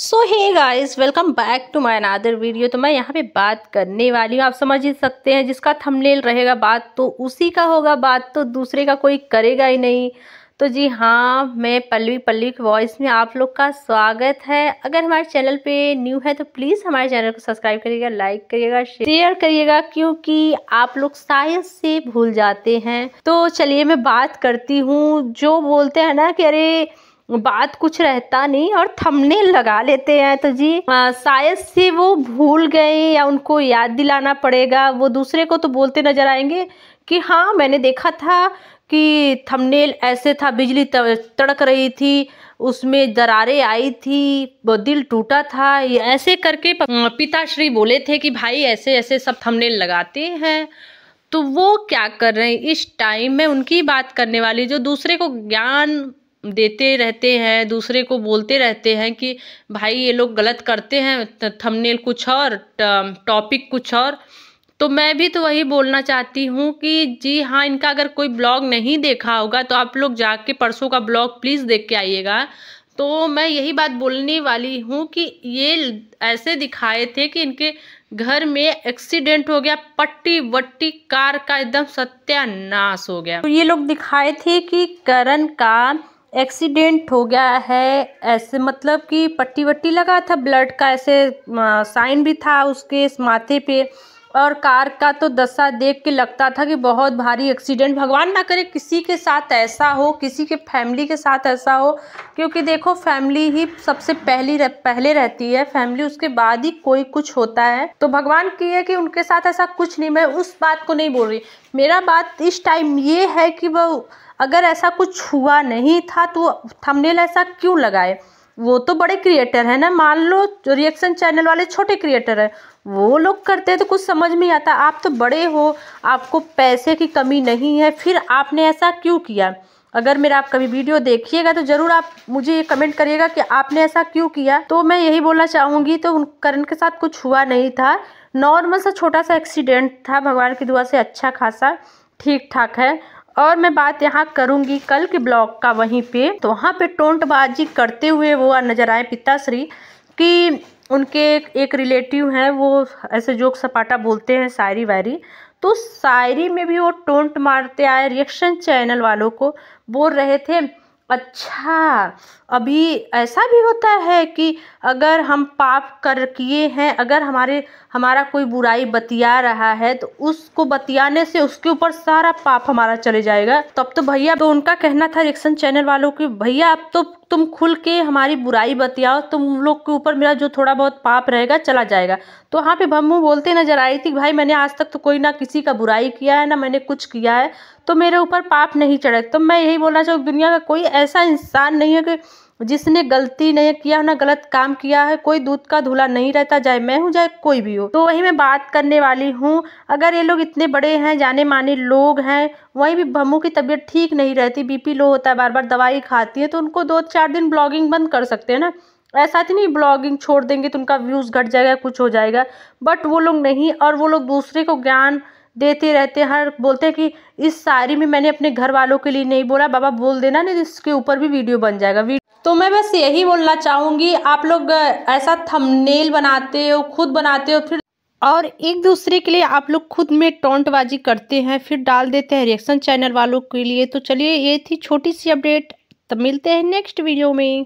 so hey guys welcome back to my another video तो मैं यहाँ पे बात करने वाली हूँ आप समझ ही सकते हैं जिसका थंबनेल रहेगा बात तो उसी का होगा बात तो दूसरे का कोई करेगा ही नहीं तो जी हाँ मैं पल्लवी पल्लवी की वॉइस में आप लोग का स्वागत है अगर हमारे चैनल पे न्यू है तो प्लीज़ हमारे चैनल को सब्सक्राइब करिएगा लाइक करिएगा शेयर करिएगा क्योंकि आप लोग शायद से भूल जाते हैं तो चलिए मैं बात करती हूँ जो बोलते हैं ना कि अरे बात कुछ रहता नहीं और थमने लगा लेते हैं तो जी शायद से वो भूल गए या उनको याद दिलाना पड़ेगा वो दूसरे को तो बोलते नजर आएंगे कि हाँ मैंने देखा था कि थंबनेल ऐसे था बिजली तड़क रही थी उसमें दरारें आई थी दिल टूटा था ऐसे करके पिताश्री बोले थे कि भाई ऐसे ऐसे सब थंबनेल लगाते हैं तो वो क्या कर रहे हैं इस टाइम में उनकी बात करने वाली जो दूसरे को ज्ञान देते रहते हैं दूसरे को बोलते रहते हैं कि भाई ये लोग गलत करते हैं थंबनेल कुछ और टॉपिक कुछ और तो मैं भी तो वही बोलना चाहती हूँ कि जी हाँ इनका अगर कोई ब्लॉग नहीं देखा होगा तो आप लोग जाके परसों का ब्लॉग प्लीज़ देख के आइएगा तो मैं यही बात बोलने वाली हूँ कि ये ऐसे दिखाए थे कि इनके घर में एक्सीडेंट हो गया पट्टी वट्टी कार का एकदम सत्यानाश हो गया तो ये लोग दिखाए थे कि करण का एक्सीडेंट हो गया है ऐसे मतलब कि पट्टी वट्टी लगा था ब्लड का ऐसे साइन भी था उसके इस माथे पे और कार का तो दशा देख के लगता था कि बहुत भारी एक्सीडेंट भगवान ना करे किसी के साथ ऐसा हो किसी के फैमिली के साथ ऐसा हो क्योंकि देखो फैमिली ही सबसे पहली रह, पहले रहती है फैमिली उसके बाद ही कोई कुछ होता है तो भगवान की है कि उनके साथ ऐसा कुछ नहीं मैं उस बात को नहीं बोल रही मेरा बात इस टाइम ये है कि वह अगर ऐसा कुछ हुआ नहीं था तो थंबनेल ऐसा क्यों लगाए वो तो बड़े क्रिएटर हैं ना मान लो जो रिएक्शन चैनल वाले छोटे क्रिएटर हैं वो लोग करते हैं तो कुछ समझ में आता आप तो बड़े हो आपको पैसे की कमी नहीं है फिर आपने ऐसा क्यों किया अगर मेरा आप कभी वीडियो देखिएगा तो ज़रूर आप मुझे ये कमेंट करिएगा कि आपने ऐसा क्यों किया तो मैं यही बोलना चाहूँगी तो उन करण के साथ कुछ हुआ नहीं था नॉर्मल सा छोटा सा एक्सीडेंट था भगवान की दुआ से अच्छा खासा ठीक ठाक है और मैं बात यहाँ करूँगी कल के ब्लॉग का वहीं पे तो वहाँ पे टोंटबाजी करते हुए वो नज़र आए पिताश्री कि उनके एक रिलेटिव हैं वो ऐसे जोक सपाटा बोलते हैं शायरी वायरी तो शायरी में भी वो टोंट मारते आए रिएक्शन चैनल वालों को बोल रहे थे अच्छा अभी ऐसा भी होता है कि अगर हम पाप कर किए हैं अगर हमारे हमारा कोई बुराई बतिया रहा है तो उसको बतियाने से उसके ऊपर सारा पाप हमारा चले जाएगा तब तो भैया तो उनका कहना था रिक्शन चैनल वालों की भैया आप तो तुम खुल के हमारी बुराई बतियाओ तुम लोग के ऊपर मेरा जो थोड़ा बहुत पाप रहेगा चला जाएगा तो वहाँ पे भम्मू बोलते नजर आई थी भाई मैंने आज तक तो कोई ना किसी का बुराई किया है ना मैंने कुछ किया है तो मेरे ऊपर पाप नहीं चढ़े तो मैं यही बोलना चाहूँ दुनिया का कोई ऐसा इंसान नहीं है कि जिसने गलती नहीं किया ना गलत काम किया है कोई दूध का धूला नहीं रहता चाहे मैं हूँ चाहे कोई भी हो तो वही मैं बात करने वाली हूँ अगर ये लोग इतने बड़े हैं जाने माने लोग हैं वहीं भी भमू की तबीयत ठीक नहीं रहती बीपी लो होता है बार बार दवाई खाती है तो उनको दो चार दिन ब्लॉगिंग बंद कर सकते हैं ना ऐसा तो नहीं ब्लॉगिंग छोड़ देंगे तो उनका व्यूज़ घट जाएगा कुछ हो जाएगा बट वो लोग नहीं और वो लोग दूसरे को ज्ञान देते रहते हैं हर बोलते हैं कि इस सारी में मैंने अपने घर वालों के लिए नहीं बोला बाबा बोल देना नहीं तो इसके ऊपर भी वीडियो बन जाएगा तो मैं बस यही बोलना चाहूँगी आप लोग ऐसा थंबनेल बनाते हो खुद बनाते हो फिर और एक दूसरे के लिए आप लोग खुद में टोंटबाजी करते हैं फिर डाल देते हैं रिएक्शन चैनल वालों के लिए तो चलिए ये थी छोटी सी अपडेट तब मिलते हैं नेक्स्ट वीडियो में